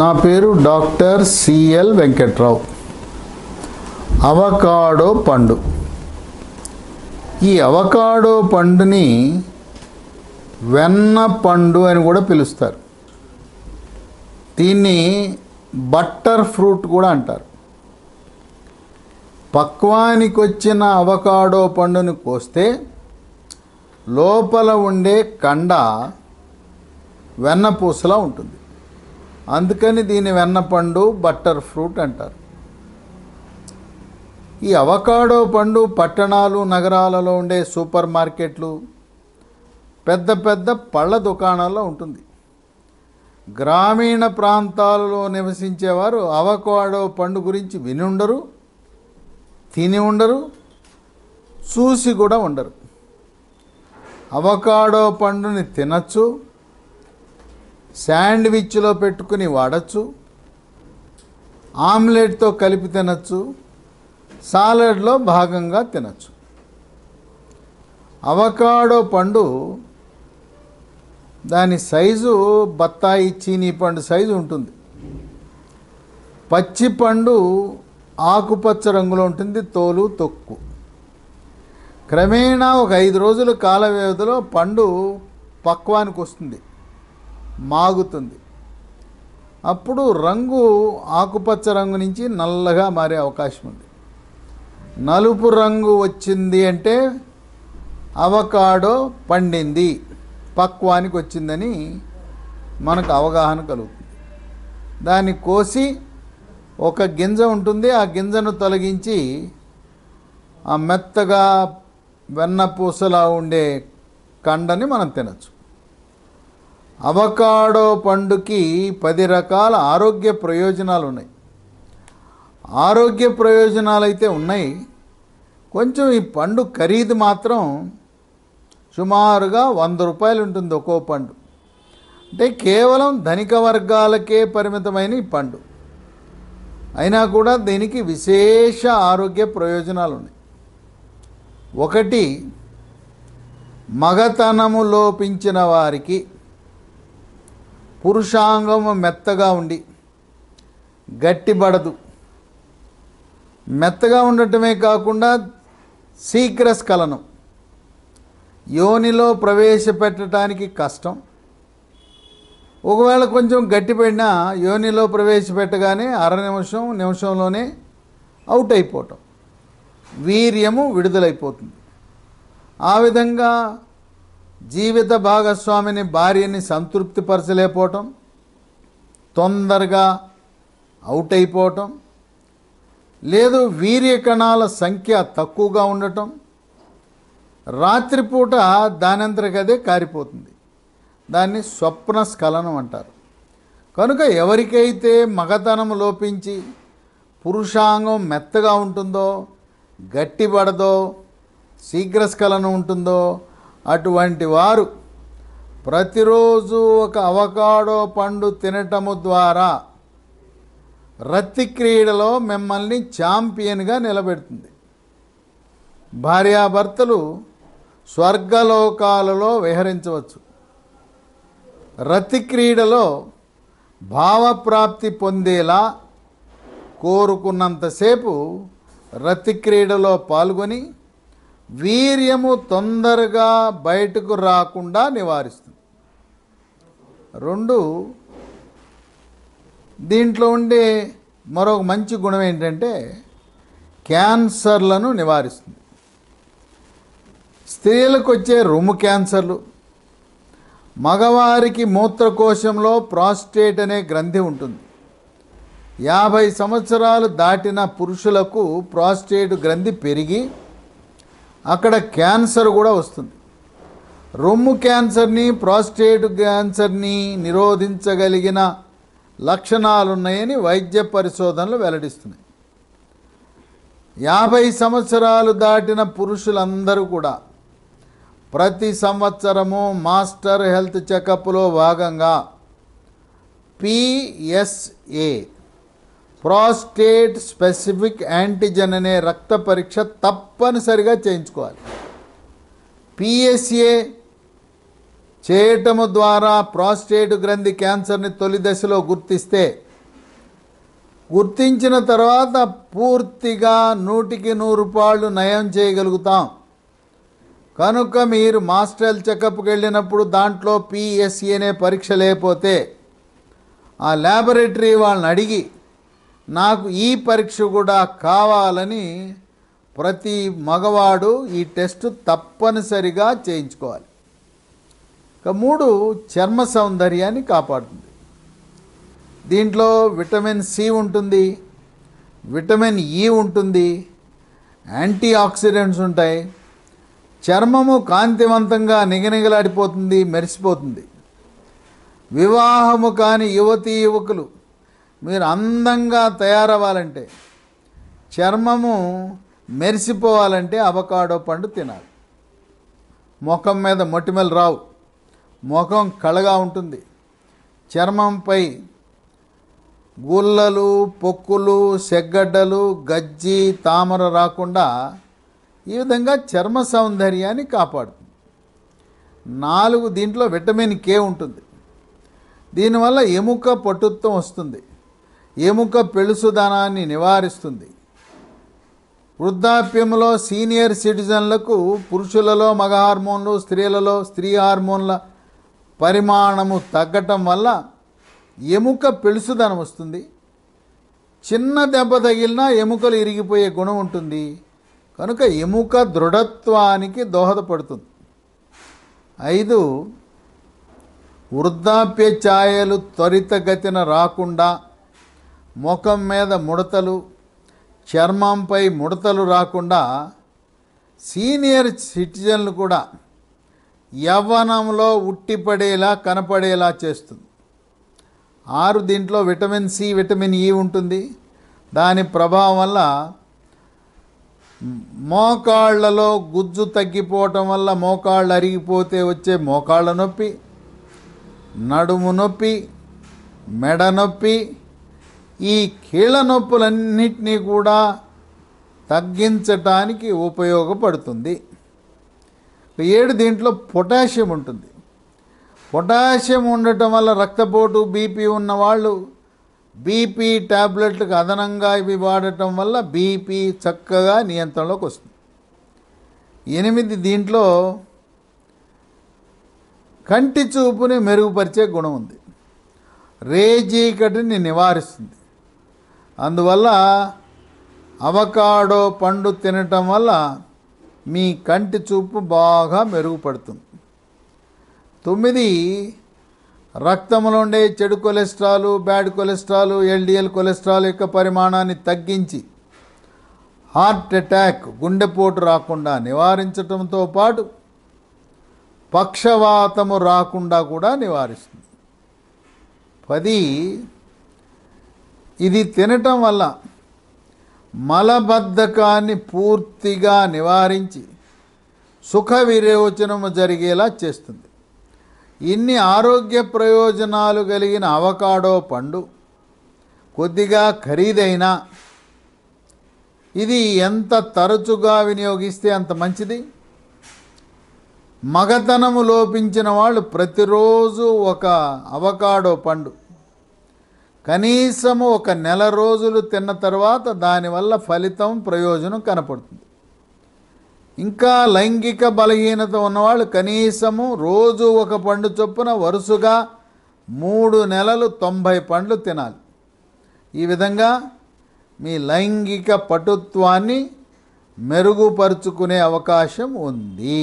నా పేరు doctor CL Venkatrao avocado పండు ఈ అవకాడో పండుని వెన్న పండు అని కూడా పిలుస్తారు దీన్ని బట్టర్ ఫ్రూట్ కూడా అంటారు పక్వానికి వచ్చిన అవకాడో పండుని కోస్తే లోపల ఉండే కండ వెన్నపూసలా ఉంటుంది అందుకని దీని వెన్నపండు బట్టర్ ఫ్రూట్ అంటారు ఈ అవకాడో పండు పట్టణాలు నగరాలలో ఉండే సూపర్ మార్కెట్లు పెద్ద పెద్ద పళ్ళ దుకాణాల్లో ఉంటుంది గ్రామీణ ప్రాంతాలలో నివసించేవారు అవకాడో పండు గురించి విని ఉండరు తిని ఉండరు చూసి కూడా ఉండరు అవకాడో పండుని తినచ్చు శాండ్విచ్లో పెట్టుకుని వాడచ్చు ఆమ్లెట్తో కలిపి తినచ్చు సాలడ్లో భాగంగా తినచ్చు అవకాడో పండు దాని సైజు బత్తాయి చీనీ పండు సైజు ఉంటుంది పచ్చి పండు ఆకుపచ్చ రంగులో ఉంటుంది తోలు తొక్కు క్రమేణా ఒక ఐదు రోజుల కాల వ్యవధిలో పండు పక్వానికి వస్తుంది మాగుతుంది అప్పుడు రంగు ఆకుపచ్చ రంగు నుంచి నల్లగా మారే అవకాశం ఉంది నలుపు రంగు వచ్చింది అంటే అవకాడో పండింది పక్వానికి వచ్చిందని మనకు అవగాహన కలుగుతుంది దాన్ని కోసి ఒక గింజ ఉంటుంది ఆ గింజను తొలగించి ఆ మెత్తగా వెన్న పూసలా ఉండే కండని మనం తినచ్చు అవకాడో పండుకి పది రకాల ఆరోగ్య ప్రయోజనాలు ఉన్నాయి ఆరోగ్య ప్రయోజనాలు అయితే ఉన్నాయి కొంచెం ఈ పండు ఖరీదు మాత్రం సుమారుగా వంద రూపాయలు ఉంటుంది ఒక్కో పండు అంటే కేవలం ధనిక వర్గాలకే పరిమితమైన ఈ పండు అయినా కూడా దీనికి విశేష ఆరోగ్య ప్రయోజనాలు ఉన్నాయి ఒకటి మగతనము లోపించిన వారికి పురుషాంగము మెత్తగా ఉండి గట్టిబడదు మెత్తగా ఉండటమే కాకుండా స్ఖలనం యోనిలో ప్రవేశపెట్టడానికి కష్టం ఒకవేళ కొంచెం గట్టిపడినా యోనిలో ప్రవేశపెట్టగానే అర నిమిషం నిమిషంలోనే అవుట్ అయిపోవటం వీర్యము విడుదలైపోతుంది ఆ విధంగా జీవిత భాగస్వామిని భార్యని సంతృప్తిపరచలేకపోవటం తొందరగా అవుట్ అయిపోవటం లేదు వీర్య కణాల సంఖ్య తక్కువగా ఉండటం రాత్రిపూట దానంతరకదే కారిపోతుంది దాన్ని స్వప్న స్ఖలనం అంటారు కనుక ఎవరికైతే మగతనం లోపించి పురుషాంగం మెత్తగా ఉంటుందో గట్టిపడదో శీఘ్రస్ఖలనం ఉంటుందో అటువంటి వారు ప్రతిరోజు ఒక అవకాడో పండు తినటము ద్వారా రత్తి క్రీడలో మిమ్మల్ని ఛాంపియన్గా నిలబెడుతుంది భార్యాభర్తలు స్వర్గలోకాలలో విహరించవచ్చు రతి క్రీడలో భావప్రాప్తి పొందేలా కోరుకున్నంతసేపు రతి క్రీడలో పాల్గొని వీర్యము తొందరగా బయటకు రాకుండా నివారిస్తుంది రెండు దీంట్లో ఉండే మరొక మంచి గుణం ఏంటంటే క్యాన్సర్లను నివారిస్తుంది స్త్రీలకు వచ్చే రొమ్ము క్యాన్సర్లు మగవారికి మూత్రకోశంలో ప్రాస్టేట్ అనే గ్రంథి ఉంటుంది యాభై సంవత్సరాలు దాటిన పురుషులకు ప్రాస్టేట్ గ్రంథి పెరిగి అక్కడ క్యాన్సర్ కూడా వస్తుంది రొమ్ము క్యాన్సర్ని ప్రాస్టేట్ క్యాన్సర్ని నిరోధించగలిగిన లక్షణాలున్నాయని వైద్య పరిశోధనలు వెల్లడిస్తున్నాయి యాభై సంవత్సరాలు దాటిన పురుషులందరూ కూడా ప్రతి సంవత్సరము మాస్టర్ హెల్త్ చెకప్లో భాగంగా పిఎస్ఏ ప్రాస్టేట్ స్పెసిఫిక్ యాంటీజెన్ అనే రక్త పరీక్ష తప్పనిసరిగా చేయించుకోవాలి పిఎస్ఏ చేయటము ద్వారా ప్రాస్టేట్ గ్రంథి క్యాన్సర్ని తొలి దశలో గుర్తిస్తే గుర్తించిన తర్వాత పూర్తిగా నూటికి నూరు రూపాయలు నయం చేయగలుగుతాం కనుక మీరు మాస్టర్ చెకప్కి వెళ్ళినప్పుడు దాంట్లో పిఎస్సి అనే పరీక్ష లేకపోతే ఆ ల్యాబొరేటరీ వాళ్ళని అడిగి నాకు ఈ పరీక్ష కూడా కావాలని ప్రతి మగవాడు ఈ టెస్ట్ తప్పనిసరిగా చేయించుకోవాలి ఇక మూడు చర్మ సౌందర్యాన్ని కాపాడుతుంది దీంట్లో విటమిన్ సి ఉంటుంది విటమిన్ ఇ ఉంటుంది యాంటీ ఆక్సిడెంట్స్ ఉంటాయి చర్మము కాంతివంతంగా నిగనిగలాడిపోతుంది మెరిసిపోతుంది వివాహము కాని యువతీ యువకులు మీరు అందంగా తయారవ్వాలంటే చర్మము మెరిసిపోవాలంటే అవకాడో పండు తినాలి ముఖం మీద మొటిమలు రావు ముఖం కళగా ఉంటుంది చర్మంపై గుల్లలు పొక్కులు సెగ్గడ్డలు గజ్జి తామర రాకుండా ఈ విధంగా చర్మ సౌందర్యాన్ని కాపాడుతుంది నాలుగు దీంట్లో విటమిన్ కే ఉంటుంది దీనివల్ల ఎముక పటుత్వం వస్తుంది ఎముక పెళుసుదనాన్ని నివారిస్తుంది వృద్ధాప్యంలో సీనియర్ సిటిజన్లకు పురుషులలో మగ హార్మోన్లు స్త్రీలలో స్త్రీ హార్మోన్ల పరిమాణము తగ్గటం వల్ల ఎముక పెళుసుదనం వస్తుంది చిన్న దెబ్బ తగిలినా ఎముకలు ఇరిగిపోయే గుణం ఉంటుంది కనుక ఎముక దృఢత్వానికి దోహదపడుతుంది ఐదు వృద్ధాప్య ఛాయలు త్వరితగతిన రాకుండా ముఖం మీద ముడతలు చర్మంపై ముడతలు రాకుండా సీనియర్ సిటిజన్లు కూడా యవ్వనంలో ఉట్టిపడేలా కనపడేలా చేస్తుంది ఆరు దీంట్లో విటమిన్ సి విటమిన్ ఈ ఉంటుంది దాని ప్రభావం వల్ల మోకాళ్లలో గుజ్జు తగ్గిపోవటం వల్ల మోకాళ్ళు అరిగిపోతే వచ్చే మోకాళ్ళ నొప్పి నడుము నొప్పి మెడ నొప్పి ఈ కీళ్ళ కూడా తగ్గించటానికి ఉపయోగపడుతుంది ఏడు దీంట్లో పొటాషియం ఉంటుంది పొటాషియం ఉండటం వల్ల రక్తపోటు బీపీ ఉన్నవాళ్ళు బీపీ ట్యాబ్లెట్లకు అదనంగా ఇవి వాడటం వల్ల బీపీ చక్కగా నియంత్రణలోకి వస్తుంది ఎనిమిది దీంట్లో కంటి చూపుని మెరుగుపరిచే గుణం ఉంది రేజీకటిని నివారిస్తుంది అందువల్ల అవకాడో పండు తినటం వల్ల మీ కంటి చూపు బాగా మెరుగుపడుతుంది తొమ్మిది రక్తంలో ఉండే చెడు cholesterol bad cholesterol LDL cholesterol యొక్క పరిమాణాన్ని తగ్గించి హార్ట్ అటాక్ గుండెపోటు రాకుండా నివారించటంతో పాటు పక్షవాతము రాకుండా కూడా నివారిస్తుంది పది ఇది తినటం వల్ల మలబద్ధకాన్ని పూర్తిగా నివారించి సుఖ విరేచనము జరిగేలా చేస్తుంది ఇన్ని ఆరోగ్య ప్రయోజనాలు కలిగిన అవకాడో పండు కొద్దిగా ఖరీదైనా ఇది ఎంత తరచుగా వినియోగిస్తే అంత మంచిది మగతనము లోపించిన వాళ్ళు ప్రతిరోజు ఒక అవకాడో పండు కనీసము ఒక నెల రోజులు తిన్న తర్వాత దానివల్ల ఫలితం ప్రయోజనం కనపడుతుంది ఇంకా లైంగిక బలహీనత ఉన్నవాళ్ళు కనీసము రోజు ఒక పండు చొప్పున వరుసగా మూడు నెలలు తొంభై పండ్లు తినాలి ఈ విధంగా మీ లైంగిక పటుత్వాన్ని మెరుగుపరుచుకునే అవకాశం ఉంది